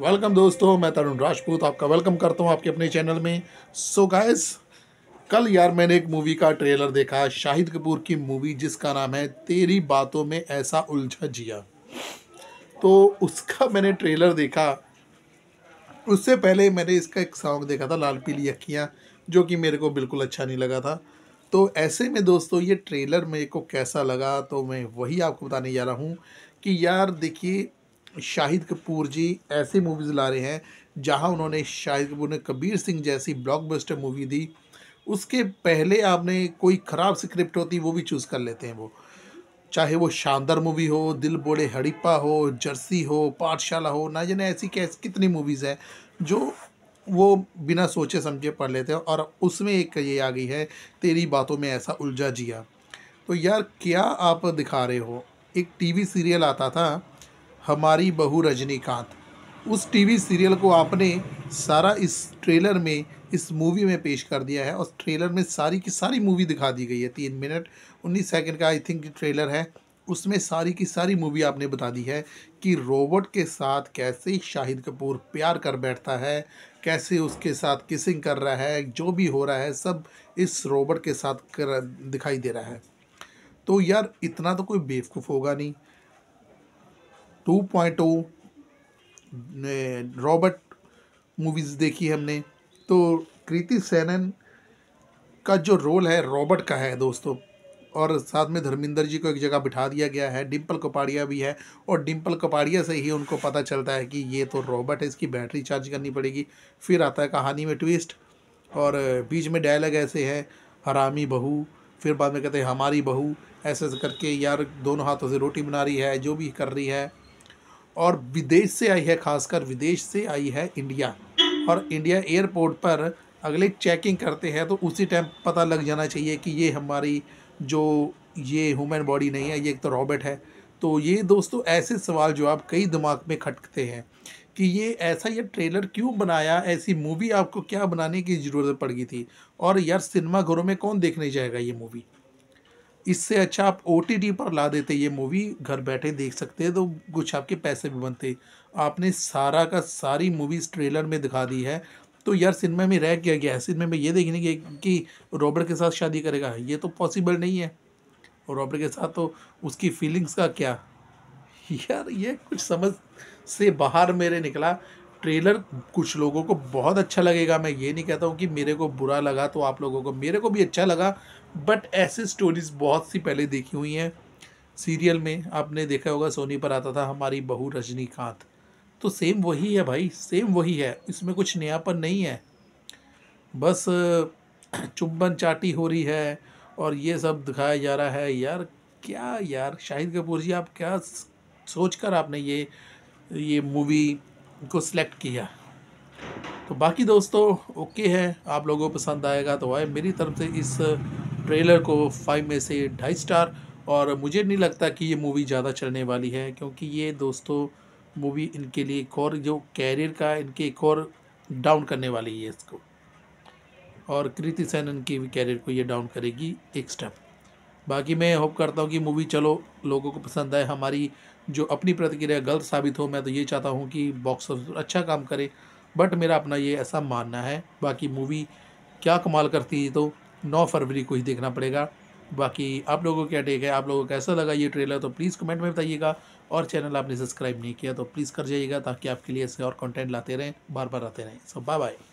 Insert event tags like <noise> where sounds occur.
welcome दोस्तों मैं तरुण राजपूत आपका वेलकम करता हूँ आपके अपने चैनल में सो so गाइस कल यार मैंने एक मूवी का ट्रेलर देखा शाहिद कपूर की मूवी जिसका नाम है तेरी बातों में ऐसा उलझा जिया तो उसका मैंने ट्रेलर देखा उससे पहले मैंने इसका एक सॉन्ग देखा था लाल पीली अखियाँ जो कि मेरे को बिल्कुल अच्छा नहीं लगा था तो ऐसे में दोस्तों ये ट्रेलर मेरे को कैसा लगा तो मैं वही आपको बताने जा रहा हूँ कि यार देखिए शाहिद कपूर जी ऐसे मूवीज़ ला रहे हैं जहां उन्होंने शाहिद कपूर ने कबीर सिंह जैसी ब्लॉकबस्टर मूवी दी उसके पहले आपने कोई ख़राब स्क्रिप्ट होती वो भी चूज़ कर लेते हैं वो चाहे वो शानदार मूवी हो दिल बोले हड़िप्पा हो जर्सी हो पाठशाला हो ना जाने ऐसी कैसी कितनी मूवीज़ हैं जो वो बिना सोचे समझे पढ़ लेते हैं और उसमें एक ये आ गई है तेरी बातों में ऐसा उलझा जिया तो यार क्या आप दिखा रहे हो एक टीवी सीरियल आता था हमारी बहू रजनीकांत उस टीवी सीरियल को आपने सारा इस ट्रेलर में इस मूवी में पेश कर दिया है और ट्रेलर में सारी की सारी मूवी दिखा दी गई है तीन मिनट उन्नीस सेकंड का आई थिंक ट्रेलर है उसमें सारी की सारी मूवी आपने बता दी है कि रोबोट के साथ कैसे शाहिद कपूर प्यार कर बैठता है कैसे उसके साथ किसिंग कर रहा है जो भी हो रहा है सब इस रोबोट के साथ कर दिखाई दे रहा है तो यार इतना तो कोई बेवकूफ़ होगा नहीं 2.0 रॉबर्ट मूवीज़ देखी हमने तो कृति सैनन का जो रोल है रॉबर्ट का है दोस्तों और साथ में धर्मिंदर जी को एक जगह बिठा दिया गया है डिम्पल कपाड़िया भी है और डिम्पल कपाड़िया से ही उनको पता चलता है कि ये तो रॉबर्ट है इसकी बैटरी चार्ज करनी पड़ेगी फिर आता है कहानी में ट्विस्ट और बीच में डायलॉग ऐसे है हरामी बहू फिर बाद में कहते हैं हमारी बहू ऐसे ऐसे करके यार दोनों हाथों से रोटी बना रही है जो भी कर रही है और विदेश से आई है खासकर विदेश से आई है इंडिया और इंडिया एयरपोर्ट पर अगले चेकिंग करते हैं तो उसी टाइम पता लग जाना चाहिए कि ये हमारी जो ये ह्यूमन बॉडी नहीं है ये एक तो रॉबर्ट है तो ये दोस्तों ऐसे सवाल जो आप कई दिमाग में खटकते हैं कि ये ऐसा ये ट्रेलर क्यों बनाया ऐसी मूवी आपको क्या बनाने की ज़रूरत पड़ गई थी और यार सिनेमा घरों में कौन देखने जाएगा ये मूवी इससे अच्छा आप ओ पर ला देते ये मूवी घर बैठे देख सकते हैं तो कुछ आपके पैसे भी बनते आपने सारा का सारी मूवीज़ ट्रेलर में दिखा दी है तो यार सिनेमा में रह गया गया है सिनेमा में ये देखने के कि रॉबर्ट के साथ शादी करेगा ये तो पॉसिबल नहीं है और रॉबर्ट के साथ तो उसकी फीलिंग्स का क्या <laughs> यार ये कुछ समझ से बाहर मेरे निकला ट्रेलर कुछ लोगों को बहुत अच्छा लगेगा मैं ये नहीं कहता हूँ कि मेरे को बुरा लगा तो आप लोगों को मेरे को भी अच्छा लगा बट ऐसे स्टोरीज़ बहुत सी पहले देखी हुई हैं सीरियल में आपने देखा होगा सोनी पर आता था हमारी बहू रजनीकांत तो सेम वही है भाई सेम वही है इसमें कुछ नयापन नहीं है बस चुम्बन चाटी हो रही है और ये सब दिखाया जा रहा है यार क्या यार शाहिद कपूर जी आप क्या सोच कर आपने ये ये मूवी उनको सिलेक्ट किया तो बाकी दोस्तों ओके है आप लोगों को पसंद आएगा तो आए मेरी तरफ से इस ट्रेलर को फाइव में से ढाई स्टार और मुझे नहीं लगता कि ये मूवी ज़्यादा चलने वाली है क्योंकि ये दोस्तों मूवी इनके लिए एक और जो कैरियर का इनके एक और डाउन करने वाली है इसको और कृति सेन इनकी भी कैरियर को ये डाउन करेगी एक स्टेप बाकी मैं होप करता हूँ कि मूवी चलो लोगों को पसंद आए हमारी जो अपनी प्रतिक्रिया गलत साबित हो मैं तो ये चाहता हूँ कि बॉक्स ऑफिस अच्छा काम करे बट मेरा अपना ये ऐसा मानना है बाकी मूवी क्या कमाल करती है तो नौ फरवरी को ही देखना पड़ेगा बाकी आप लोगों को क्या टेक है आप लोगों को कैसा लगा ये ट्रेलर तो प्लीज़ कमेंट में बताइएगा और चैनल आपने सब्सक्राइब नहीं किया तो प्लीज़ कर जाइएगा ताकि आपके लिए ऐसे और कंटेंट लाते रहें बार बार आते रहें सो बाय बाय